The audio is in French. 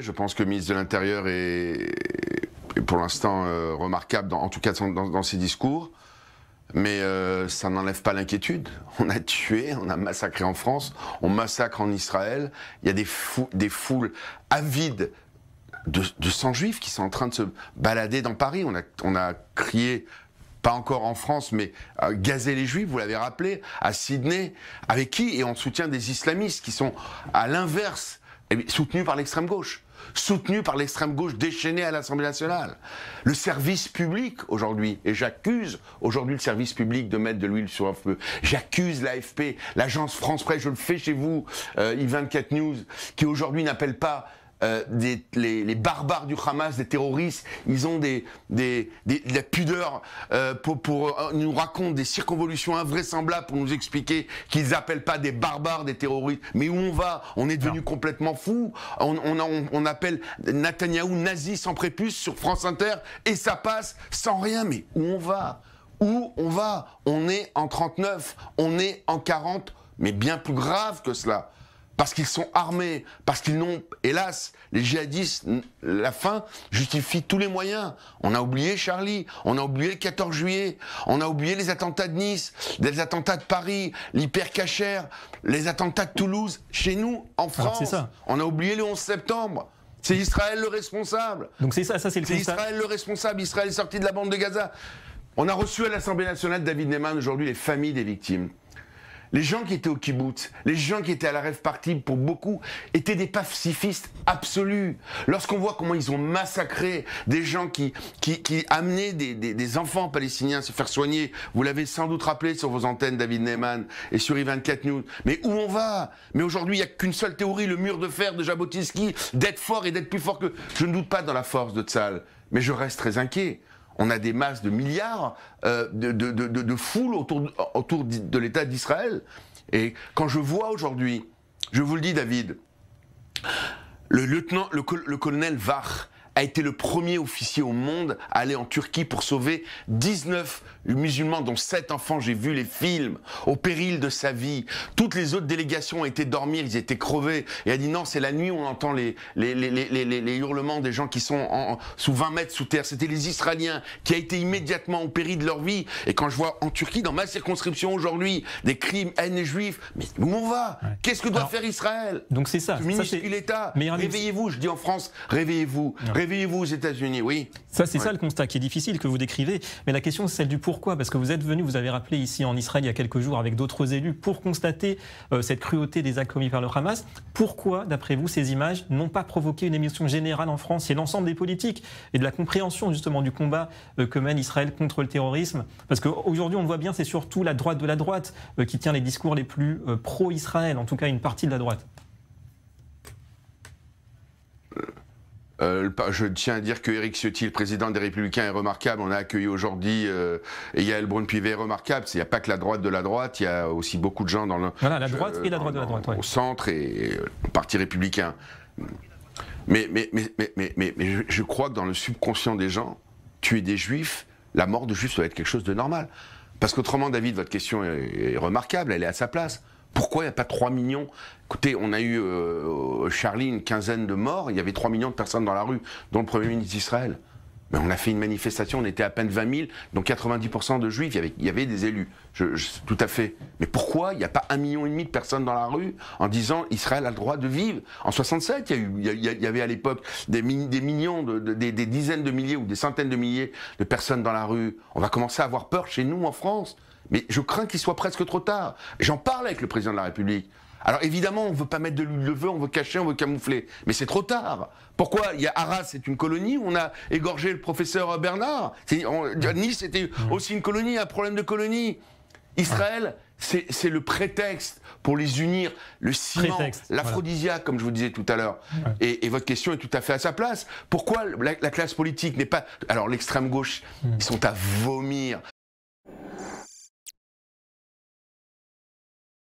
Je pense que le ministre de l'Intérieur est, pour l'instant euh, remarquable, en tout cas dans, ses discours. Mais euh, ça n'enlève pas l'inquiétude. On a tué, on a massacré en France, on massacre en Israël. Il y a des, foules avides de, de juifs qui sont en train de se balader dans Paris. On a, on crié pas encore en France, mais euh, gazer les juifs, vous l'avez rappelé, à Sydney, avec qui Et on soutient des islamistes qui sont à l'inverse, eh soutenus par l'extrême gauche soutenu par l'extrême gauche déchaînée à l'Assemblée nationale. Le service public aujourd'hui, et j'accuse aujourd'hui le service public de mettre de l'huile sur un feu, j'accuse l'AFP, l'agence France Presse, je le fais chez vous, euh, I24 News, qui aujourd'hui n'appelle pas euh, les, barbares du Hamas, des terroristes, ils ont des, de la pudeur euh, pour, euh, nous raconter des circonvolutions invraisemblables pour nous expliquer qu'ils appellent pas des barbares des terroristes. Mais où on va On est devenu complètement fou. On, appelle Netanyahou nazi sans prépuce sur France Inter et ça passe sans rien. Mais où on va Où on va On est en 39, on est en 40, mais bien plus grave que cela parce qu'ils sont armés, parce qu'ils n'ont, hélas, les djihadistes, la fin justifie tous les moyens. On a oublié Charlie, on a oublié le 14 juillet, on a oublié les attentats de Nice, les attentats de Paris, l'hypercachère, les attentats de Toulouse, chez nous, en ah, France. On a oublié le 11 septembre. C'est Israël le responsable. Donc c'est ça, c'est le C'est Israël le responsable. Israël est sorti de la bande de Gaza. On a reçu à l'Assemblée nationale David Neyman aujourd'hui les familles des victimes. Les gens qui étaient au kibbutz, les gens qui étaient à la rêve partie pour beaucoup, étaient des pacifistes absolus. Lorsqu'on voit comment ils ont massacré des gens qui, amenaient des, enfants palestiniens se faire soigner, vous l'avez sans doute rappelé sur vos antennes, David Neyman, et sur I24 News. Mais où on va Mais aujourd'hui, il n'y a qu'une seule théorie, le mur de fer de Jabotinsky, d'être fort et d'être plus fort que. Je ne doute pas dans la force de Tzal, mais je reste très inquiet on a des masses de milliards euh, de, de, foules autour, autour de l'État d'Israël. Et quand je vois aujourd'hui, je vous le dis David, le lieutenant, le, le colonel Vach, a été le premier officier au monde à aller en Turquie pour sauver 19 musulmans, dont 7 enfants. J'ai vu les films, au péril de sa vie. Toutes les autres délégations ont été dormir, ils étaient crevés. Et a dit non, c'est la nuit, on entend les, les, les, les hurlements des gens qui sont en, sous 20 mètres sous terre. C'était les Israéliens qui a été immédiatement au péril de leur vie. Et quand je vois en Turquie, dans ma circonscription aujourd'hui, des crimes haineux juifs, mais où on va Qu'est-ce que doit faire Israël Donc c'est ça. l'État. minuscule État. Réveillez-vous, je dis en France, réveillez-vous vivez vous aux États-Unis, oui. Ça, c'est ça le constat qui est difficile que vous décrivez. Mais la question, c'est celle du pourquoi. Parce que vous êtes venu, vous avez rappelé ici en Israël il y a quelques jours avec d'autres élus pour constater euh, cette cruauté des actes commis par le Hamas. Pourquoi, d'après vous, ces images n'ont pas provoqué une émission générale en France et l'ensemble des politiques et de la compréhension justement du combat euh, que mène Israël contre le terrorisme Parce qu'aujourd'hui, on voit bien, c'est surtout la droite de la droite euh, qui tient les discours les plus pro-Israël, en tout cas une partie de la droite. Euh, je tiens à dire que Eric Ciotti, le président des Républicains, est remarquable. On a accueilli aujourd'hui euh, Yael Braun-Pivet, remarquable. Il n'y a pas que la droite de la droite, il y a aussi beaucoup de gens dans le. droite Au centre et, euh, Parti républicain. Mais, mais, mais, je, je crois que dans le subconscient des gens, tuer des juifs, la mort de juifs doit être quelque chose de normal. Parce qu'autrement, David, votre question est, remarquable, elle est à sa place. Pourquoi il n'y a pas 3 millions Écoutez, on a eu euh, Charlie une quinzaine de morts, il y avait 3 millions de personnes dans la rue, dont le Premier ministre d'Israël. Mais on a fait une manifestation, on était à peine 20 000, dont 90% de juifs, il y avait, des élus. tout à fait. Mais pourquoi il n'y a pas un million et demi de personnes dans la rue en disant Israël a le droit de vivre En 67, il y, il y, avait à l'époque des, millions, des dizaines de milliers ou des centaines de milliers de personnes dans la rue. On va commencer à avoir peur chez nous en France. Mais je crains qu'il soit presque trop tard. J'en parle avec le président de la République. Alors évidemment, on ne veut pas mettre de l'huile de on veut cacher, on veut camoufler. Mais c'est trop tard. Pourquoi Il y a Arras, c'est une colonie on a égorgé le professeur Bernard. Mm. nice c'était mm. aussi une colonie, un problème de colonie. Israël, c'est le prétexte pour les unir, le ciment, l'aphrodisiaque, comme je vous disais tout à l'heure. Et, votre question est tout à fait à sa place. Pourquoi la, classe politique n'est pas... Alors l'extrême gauche, mm. ils sont à vomir.